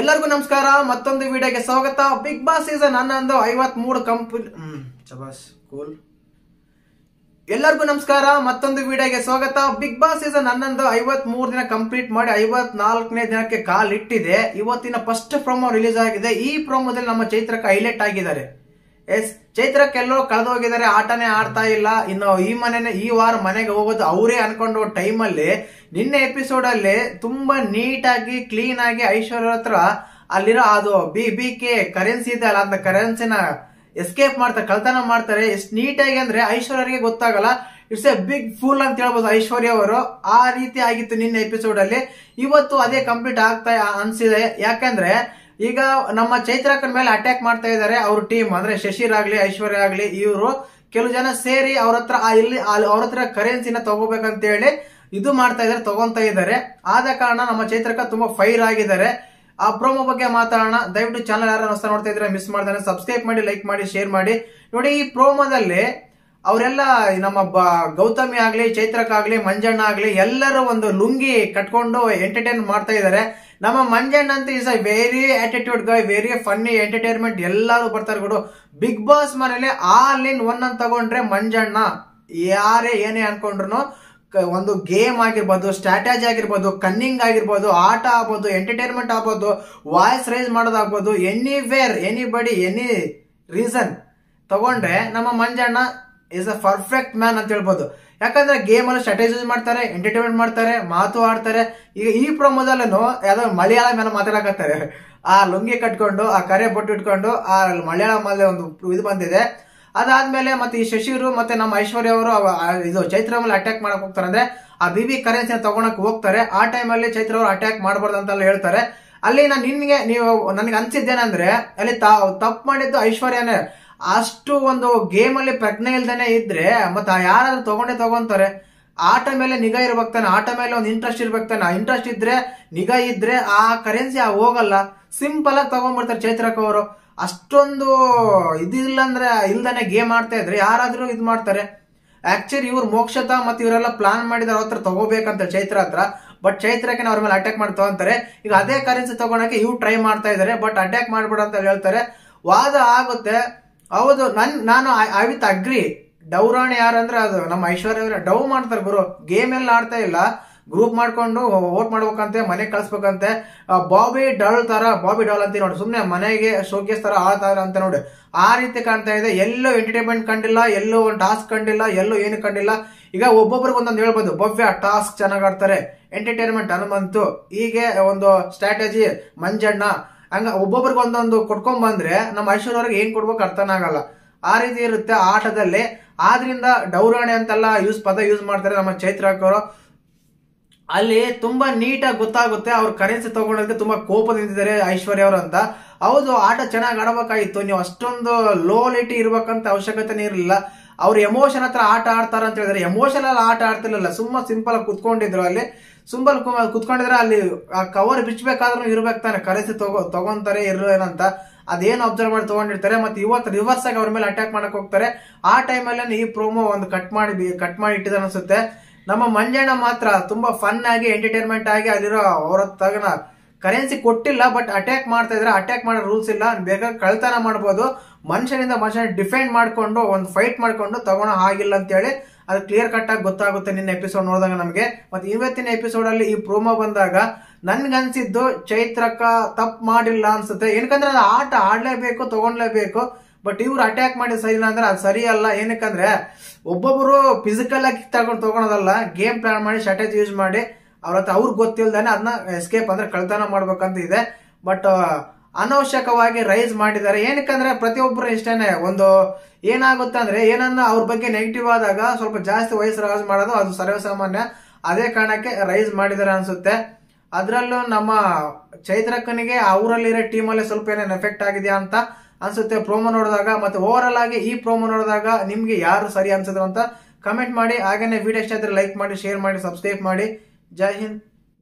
ಎಲ್ಲರಿಗೂ ನಮಸ್ಕಾರ ಮತ್ತೊಂದು ವಿಡಿಯೋಗೆ ಸ್ವಾಗತ ಬಿಗ್ ಬಾಸ್ ಸೀಸನ್ ಹನ್ನೊಂದು ಐವತ್ ಮೂರು ಕಂಪ್ಲೀಟ್ ಚಬಾಸ್ ಕೂಲ್ ಎಲ್ಲರಿಗೂ ನಮಸ್ಕಾರ ಮತ್ತೊಂದು ವಿಡಿಯೋಗೆ ಸ್ವಾಗತ ಬಿಗ್ ಬಾಸ್ ಸೀಸನ್ ಹನ್ನೊಂದು ಐವತ್ ಮೂರು ದಿನ ಕಂಪ್ಲೀಟ್ ಮಾಡಿ ಐವತ್ ನಾಲ್ಕನೇ ದಿನಕ್ಕೆ ಕಾಲ್ ಇಟ್ಟಿದೆ ಇವತ್ತಿನ ಫಸ್ಟ್ ಪ್ರೊಮೋ ರಿಲೀಸ್ ಆಗಿದೆ ಈ ಪ್ರೊಮೋದಲ್ಲಿ ನಮ್ಮ ಚೈತ್ರಕ್ಕೆ ಹೈಲೈಟ್ ಆಗಿದ್ದಾರೆ ಎಸ್ ಚೈತ್ರ ಕಳೆದು ಹೋಗಿದ್ದಾರೆ ಆಟನೇ ಆಡ್ತಾ ಇಲ್ಲ ಇನ್ನು ಈ ಮನೆನೆ ಈ ವಾರ ಮನೆಗೆ ಹೋಗೋದು ಅವರೇ ಅನ್ಕೊಂಡು ಟೈಮಲ್ಲಿ ನಿನ್ನೆ ಎಪಿಸೋಡ್ ಅಲ್ಲಿ ತುಂಬಾ ನೀಟಾಗಿ ಕ್ಲೀನ್ ಆಗಿ ಐಶ್ವರ್ಯ ಹತ್ರ ಅಲ್ಲಿರೋ ಅದು ಬಿ ಬಿ ಕೆ ಕರೆನ್ಸಿ ಇದೆ ಅಲ್ಲ ಅಂತ ಕರೆನ್ಸಿನ ಎಸ್ಕೇಪ್ ಮಾಡ್ತಾರೆ ಕಳ್ತನ ಮಾಡ್ತಾರೆ ಎಷ್ಟು ಆಗಿ ಅಂದ್ರೆ ಐಶ್ವರ್ಯರಿಗೆ ಗೊತ್ತಾಗಲ್ಲ ಇಟ್ಸ್ ಎ ಬಿಗ್ ಫುಲ್ ಅಂತ ಹೇಳ್ಬೋದು ಐಶ್ವರ್ಯ ಅವರು ಆ ರೀತಿ ಆಗಿತ್ತು ನಿನ್ನೆ ಎಪಿಸೋಡ್ ಅಲ್ಲಿ ಇವತ್ತು ಅದೇ ಕಂಪ್ಲೀಟ್ ಆಗ್ತಾ ಅನ್ಸಿದೆ ಯಾಕಂದ್ರೆ ಈಗ ನಮ್ಮ ಚೈತ್ರಕನ ಮೇಲೆ ಅಟ್ಯಾಕ್ ಮಾಡ್ತಾ ಇದ್ದಾರೆ ಅವ್ರ ಟೀಮ್ ಅಂದ್ರೆ ಶಶಿರ್ ಆಗ್ಲಿ ಐಶ್ವರ್ಯ ಆಗ್ಲಿ ಇವರು ಕೆಲವು ಜನ ಸೇರಿ ಅವ್ರ ಹತ್ರ ಇಲ್ಲಿ ಅವ್ರ ಹತ್ರ ಕರೆನ್ಸಿನ ತಗೋಬೇಕಂತ ಹೇಳಿ ಇದು ಮಾಡ್ತಾ ಇದಾರೆ ತಗೊಂತ ಇದ್ದಾರೆ ಆದ ಕಾರಣ ನಮ್ಮ ಚೈತ್ರಕ ತುಂಬಾ ಫೈರ್ ಆಗಿದ್ದಾರೆ ಆ ಪ್ರೋಮೋ ಬಗ್ಗೆ ಮಾತಾಡೋಣ ದಯವಿಟ್ಟು ಚಾನಲ್ ಯಾರು ನೋಡ್ತಾ ಇದ್ರೆ ಮಿಸ್ ಮಾಡ್ತಾರೆ ಸಬ್ಸ್ಕ್ರೈಬ್ ಮಾಡಿ ಲೈಕ್ ಮಾಡಿ ಶೇರ್ ಮಾಡಿ ನೋಡಿ ಈ ಪ್ರೋಮೋದಲ್ಲಿ ಅವರೆಲ್ಲ ನಮ್ಮ ಬ ಗೌತಮಿ ಆಗ್ಲಿ ಆಗ್ಲಿ ಮಂಜಣ್ಣ ಆಗ್ಲಿ ಎಲ್ಲರೂ ಒಂದು ಲುಂಗಿ ಕಟ್ಕೊಂಡು ಎಂಟರ್ಟೈನ್ ಮಾಡ್ತಾ ಇದ್ದಾರೆ ನಮ್ಮ ಮಂಜಣ್ಣ ಅಂತ is a very attitude guy very funny entertainment ಎಲ್ಲರೂ ಬರ್ತಾರೆ ಕೊಡು ಬಿಗ್ ಬಾಸ್ ಮನೇಲಿ ಆ ಇನ್ ಒನ್ ಅಂತ ತಗೊಂಡ್ರೆ ಮಂಜಣ್ಣ ಯಾರೇ ಏನೇ ಅನ್ಕೊಂಡ್ರು ಒಂದು ಗೇಮ್ ಆಗಿರ್ಬೋದು ಸ್ಟ್ರಾಟಜಿ ಆಗಿರ್ಬೋದು ಕನ್ನಿಂಗ್ ಆಗಿರ್ಬೋದು ಆಟ ಆಗ್ಬೋದು ಎಂಟರ್ಟೈನ್ಮೆಂಟ್ ಆಗ್ಬೋದು ವಾಯ್ಸ್ ರೈಸ್ ಮಾಡೋದಾಗ್ಬೋದು anywhere anybody any reason ತಗೊಂಡ್ರೆ ನಮ್ಮ Manjanna is a perfect man ಅಂತ ಹೇಳ್ಬೋದು ಯಾಕಂದ್ರೆ ಗೇಮ್ ಅಲ್ಲಿ ಸ್ಟ್ರಾಟಜೈಸ್ ಮಾಡ್ತಾರೆ ಎಂಟರ್ಟೈನ್ಮೆಂಟ್ ಮಾಡ್ತಾರೆ ಮಾತು ಆಡ್ತಾರೆ ಈಗ ಈ ಪ್ರೊಮೋದಲ್ಲೂ ಯಾವ್ದೋ ಮಲಯಾಳ ಏನೋ ಮಾತಾಡಕತ್ತಾರೆ ಆ ಲುಂಗಿ ಕಟ್ಕೊಂಡು ಆ ಕರೆ ಬೊಟ್ಟು ಇಟ್ಕೊಂಡು ಆ ಮಲಯಾಳಂ ಅಲ್ಲಿ ಒಂದು ಇದು ಬಂದಿದೆ ಅದಾದ್ಮೇಲೆ ಮತ್ತೆ ಈ ಶಶಿರು ಮತ್ತೆ ನಮ್ಮ ಐಶ್ವರ್ಯ ಅವರು ಇದು ಚೈತ್ರ ಮೇಲೆ ಅಟ್ಯಾಕ್ ಮಾಡಕ್ ಹೋಗ್ತಾರೆ ಅಂದ್ರೆ ಆ ಬಿ ಬಿ ಕರೆನ್ಸಿನ ತಗೊಳಕ್ ಹೋಗ್ತಾರೆ ಆ ಟೈಮಲ್ಲಿ ಚೈತ್ರ ಅವರು ಅಟ್ಯಾಕ್ ಮಾಡಬಾರ್ದು ಅಂತ ಹೇಳ್ತಾರೆ ಅಲ್ಲಿ ನಾನು ನಿನ್ಗೆ ನೀವು ನನಗೆ ಅನ್ಸಿದ್ದೇನಂದ್ರೆ ಅಲ್ಲಿ ತಪ್ಪು ಮಾಡಿದ್ದು ಐಶ್ವರ್ಯನೇ ಅಷ್ಟು ಒಂದು ಗೇಮ್ ಅಲ್ಲಿ ಪ್ರಜ್ಞೆ ಇಲ್ದೇನೆ ಇದ್ರೆ ಮತ್ತೆ ಯಾರಾದ್ರೂ ತಗೊಂಡೇ ತಗೊಂತಾರೆ ಆಟ ಮೇಲೆ ನಿಗಾ ಇರ್ಬೇಕು ತಾನೆ ಆಟ ಮೇಲೆ ಒಂದು ಇಂಟ್ರೆಸ್ಟ್ ಇರ್ಬೇಕು ತಾನೆ ಆ ಇಂಟ್ರೆಸ್ಟ್ ಇದ್ರೆ ನಿಗಾ ಇದ್ರೆ ಆ ಕರೆನ್ಸಿ ಆ ಹೋಗಲ್ಲ ಸಿಂಪಲ್ ಆಗಿ ತಗೊಂಡ್ಬಿಡ್ತಾರೆ ಚೈತ್ರಕ್ ಅವರು ಅಷ್ಟೊಂದು ಇದಿಲ್ಲ ಅಂದ್ರೆ ಇಲ್ದಾನೆ ಗೇಮ್ ಆಡ್ತಾ ಇದ್ರೆ ಯಾರಾದ್ರೂ ಇದು ಮಾಡ್ತಾರೆ ಆಕ್ಚುಲಿ ಇವ್ರು ಮೋಕ್ಷತಾ ಮತ್ತೆ ಇವರೆಲ್ಲ ಪ್ಲಾನ್ ಮಾಡಿದಾರೆ ಅವ್ರ ಹತ್ರ ತಗೋಬೇಕಂತ ಚೈತ್ರ ಹತ್ರ ಬಟ್ ಚೈತ್ರಕ್ಕೆ ಅವ್ರ ಮೇಲೆ ಅಟ್ಯಾಕ್ ಮಾಡಿ ತಗೊಂತಾರೆ ಈಗ ಅದೇ ಕರೆನ್ಸಿ ತಗೊಳಕ್ಕೆ ಇವ್ರು ಟ್ರೈ ಮಾಡ್ತಾ ಇದಾರೆ ಬಟ್ ಅಟ್ಯಾಕ್ ಮಾಡ್ಬೇಡ ಅಂತ ಹೇಳ್ತಾರೆ ವಾದ ಆಗುತ್ತೆ ಹೌದು ನನ್ ನಾನು ಐ ವಿತ್ ಅಗ್ರಿ ರಾಣಿ ಯಾರಂದ್ರೆ ಅದು ನಮ್ಮ ಐಶ್ವರ್ಯ ಡೌ ಮಾಡ್ತಾರೆ ಗುರು ಗೇಮ್ ಎಲ್ಲ ಆಡ್ತಾ ಇಲ್ಲ ಗ್ರೂಪ್ ಮಾಡ್ಕೊಂಡು ಓಟ್ ಮಾಡ್ಬೇಕಂತೆ ಮನೆಗೆ ಕಳ್ಸ್ಬೇಕಂತೆ ಬಾಬಿ ಡಾಲ್ ತರ ಬಾಬಿ ಡಾಲ್ ಅಂತ ನೋಡಿ ಸುಮ್ಮನೆ ಮನೆಗೆ ಶೋಕೇಸ್ ತರ ಆಳ್ತಾರ ಅಂತ ನೋಡಿ ಆ ರೀತಿ ಕಾಣ್ತಾ ಇದೆ ಎಲ್ಲೋ ಎಂಟರ್ಟೈನ್ಮೆಂಟ್ ಕಂಡಿಲ್ಲ ಎಲ್ಲೋ ಒಂದು ಟಾಸ್ಕ್ ಕಂಡಿಲ್ಲ ಎಲ್ಲೋ ಏನು ಕಂಡಿಲ್ಲ ಈಗ ಒಬ್ಬೊಬ್ರಿಗೆ ಒಂದೊಂದು ಹೇಳ್ಬೋದು ಭವ್ಯ ಟಾಸ್ಕ್ ಚೆನ್ನಾಗಿ ಆಡ್ತಾರೆ ಎಂಟರ್ಟೈನ್ಮೆಂಟ್ ಹನುಮಂತು ಹೀಗೆ ಒಂದು ಸ್ಟ್ರಾಟಜಿ ಮಂಜಣ್ಣ ಹಂಗ ಒಬ್ಬೊಬ್ರಿಗೆ ಒಂದೊಂದು ಕೊಟ್ಕೊಂಡ್ ಬಂದ್ರೆ ನಮ್ಮ ಐಶ್ವರ್ಯವ್ರಿಗೆ ಏನ್ ಕೊಡ್ಬೇಕು ಅರ್ಥನಾಗಲ್ಲ ಆ ರೀತಿ ಇರುತ್ತೆ ಆಟದಲ್ಲಿ ಆದ್ರಿಂದ ಡೌರಾಣಿ ಅಂತೆಲ್ಲ ಯೂಸ್ ಪದ ಯೂಸ್ ಮಾಡ್ತಾರೆ ನಮ್ಮ ಚೈತ್ರ ಅಲ್ಲಿ ತುಂಬಾ ನೀಟಾಗಿ ಗೊತ್ತಾಗುತ್ತೆ ಅವ್ರ ಕರೆನ್ಸಿ ತಗೊಂಡಕ್ಕೆ ತುಂಬಾ ಕೋಪ ನಿಂತಿದ್ದಾರೆ ಐಶ್ವರ್ಯ ಅವರು ಅಂತ ಹೌದು ಆಟ ಚೆನ್ನಾಗಿ ಆಡಬೇಕಾಗಿತ್ತು ನೀವು ಅಷ್ಟೊಂದು ಲೋ ಲೈಟಿ ಇರ್ಬೇಕಂತ ಅವಶ್ಯಕತೆನೇ ಇರಲಿಲ್ಲ ಅವ್ರು ಎಮೋಷನ್ ಹತ್ರ ಆಟ ಆಡ್ತಾರ ಅಂತ ಹೇಳಿದ್ರೆ ಎಮೋಷನ್ ಅಲ್ಲಿ ಆಟ ಆಡ್ತಿರ್ಲಿಲ್ಲ ಸುಮ್ಮ ಸಿಂಪಲ್ ಆಗಿ ಕುತ್ಕೊಂಡಿದ್ರು ಅಲ್ಲಿ ಸುಂಬಲ್ ಕುತ್ಕೊಂಡಿದ್ರೆ ಅಲ್ಲಿ ಆ ಕವರ್ ಬಿಚ್ಚಬೇಕಾದ್ರೂ ಇರ್ಬೇಕು ತಾನೆ ಕರೆಸಿ ತಗೋ ತಗೊಂತಾರೆ ಇರ್ಲೇನಂತ ಅದೇನು ಅಬ್ಸರ್ವ್ ಮಾಡಿ ತಗೊಂಡಿರ್ತಾರೆ ಮತ್ತೆ ಇವತ್ತು ರಿವರ್ಸ್ ಆಗಿ ಅವ್ರ ಮೇಲೆ ಅಟ್ಯಾಕ್ ಮಾಡಕ್ ಹೋಗ್ತಾರೆ ಆ ಟೈಮಲ್ಲಿ ಈ ಪ್ರೋಮೋ ಒಂದು ಕಟ್ ಮಾಡಿ ಕಟ್ ಮಾಡಿ ಇಟ್ಟಿದ ಅನ್ಸುತ್ತೆ ನಮ್ಮ ಮಂಜಣ್ಣ ಮಾತ್ರ ತುಂಬಾ ಫನ್ ಆಗಿ ಎಂಟರ್ಟೈನ್ಮೆಂಟ್ ಆಗಿ ಅಲ್ಲಿರೋ ಅವರ ತಗನ ಕರೆನ್ಸಿ ಕೊಟ್ಟಿಲ್ಲ ಬಟ್ ಅಟ್ಯಾಕ್ ಮಾಡ್ತಾ ಇದ್ರೆ ಅಟ್ಯಾಕ್ ಮಾಡೋ ರೂಲ್ಸ್ ಇಲ್ಲ ಬೇಕಾದ್ರೆ ಕಳ್ತನ ಮಾಡ್ಬೋದು ಮನುಷ್ಯನಿಂದ ಮನುಷ್ಯನ ಡಿಫೆಂಡ್ ಮಾಡಿಕೊಂಡು ಒಂದು ಫೈಟ್ ಮಾಡಿಕೊಂಡು ತಗೋಣ ಆಗಿಲ್ಲ ಅಂತೇಳಿ ಅದು ಕ್ಲಿಯರ್ ಕಟ್ ಆಗಿ ಗೊತ್ತಾಗುತ್ತೆ ನಿನ್ನ ಎಪಿಸೋಡ್ ನೋಡಿದಾಗ ನಮಗೆ ಮತ್ತೆ ಇವತ್ತಿನ ಎಪಿಸೋಡ್ ಅಲ್ಲಿ ಈ ಪ್ರೋಮೋ ಬಂದಾಗ ನನ್ಗನ್ಸಿದ್ದು ಚೈತ್ರಕ್ಕ ತಪ್ಪು ಮಾಡಿಲ್ಲ ಅನ್ಸುತ್ತೆ ಏನಕಂದ್ರೆ ಅದು ಆಟ ಆಡ್ಲೇಬೇಕು ತಗೊಂಡ್ಲೇಬೇಕು ಬಟ್ ಇವ್ರು ಅಟ್ಯಾಕ್ ಮಾಡಿ ಸರಿ ಅಂದ್ರೆ ಅದು ಸರಿ ಅಲ್ಲ ಏನಕ್ಕಂದ್ರೆ ಒಬ್ಬೊಬ್ರು ಫಿಸಿಕಲ್ ಆಗಿ ತಗೊಂಡು ತಗೊಳೋದಲ್ಲ ಗೇಮ್ ಪ್ಲಾನ್ ಮಾಡಿ ಸ್ಟ್ರಾಟಜಿ ಯೂಸ್ ಮಾಡಿ ಅವ್ರ ಹತ್ರ ಅವ್ರಿಗೆ ಗೊತ್ತಿಲ್ದಾನೆ ಅದನ್ನ ಎಸ್ಕೇಪ್ ಅಂದ್ರೆ ಕಳ್ತನ ಮಾಡ್ಬೇಕಂತ ಇದೆ ಬಟ್ ಅನವಶ್ಯಕವಾಗಿ ರೈಸ್ ಮಾಡಿದ್ದಾರೆ ಏನಕ್ಕಂದ್ರೆ ಪ್ರತಿಯೊಬ್ಬರು ಇಷ್ಟೇ ಒಂದು ಏನಾಗುತ್ತೆ ಅಂದ್ರೆ ಏನನ್ನ ಅವ್ರ ಬಗ್ಗೆ ನೆಗೆಟಿವ್ ಆದಾಗ ಸ್ವಲ್ಪ ಜಾಸ್ತಿ ವಯಸ್ಸು ರೈಸ್ ಮಾಡೋದು ಅದು ಸರ್ವೇಸಾಮಾನ್ಯ ಅದೇ ಕಾರಣಕ್ಕೆ ರೈಸ್ ಮಾಡಿದ್ದಾರೆ ಅನ್ಸುತ್ತೆ ಅದರಲ್ಲೂ ನಮ್ಮ ಚೈತ್ರಕ್ಕನಿಗೆ ಅವರಲ್ಲಿರೋ ಟೀಮಲ್ಲಿ ಸ್ವಲ್ಪ ಏನೇನು ಎಫೆಕ್ಟ್ ಆಗಿದೆಯಾ ಅಂತ ಅನ್ಸುತ್ತೆ ಪ್ರೋಮೋ ನೋಡಿದಾಗ ಮತ್ತೆ ಓವರ್ ಆಗಿ ಈ ಪ್ರೋಮೋ ನೋಡಿದಾಗ ನಿಮಗೆ ಯಾರು ಸರಿ ಅನ್ಸಿದ್ರು ಅಂತ ಕಮೆಂಟ್ ಮಾಡಿ ಹಾಗೇನೆ ವಿಡಿಯೋ ಇಷ್ಟ ಲೈಕ್ ಮಾಡಿ ಶೇರ್ ಮಾಡಿ ಸಬ್ಸ್ಕ್ರೈಬ್ ಮಾಡಿ ಜೈ ಹಿಂದ್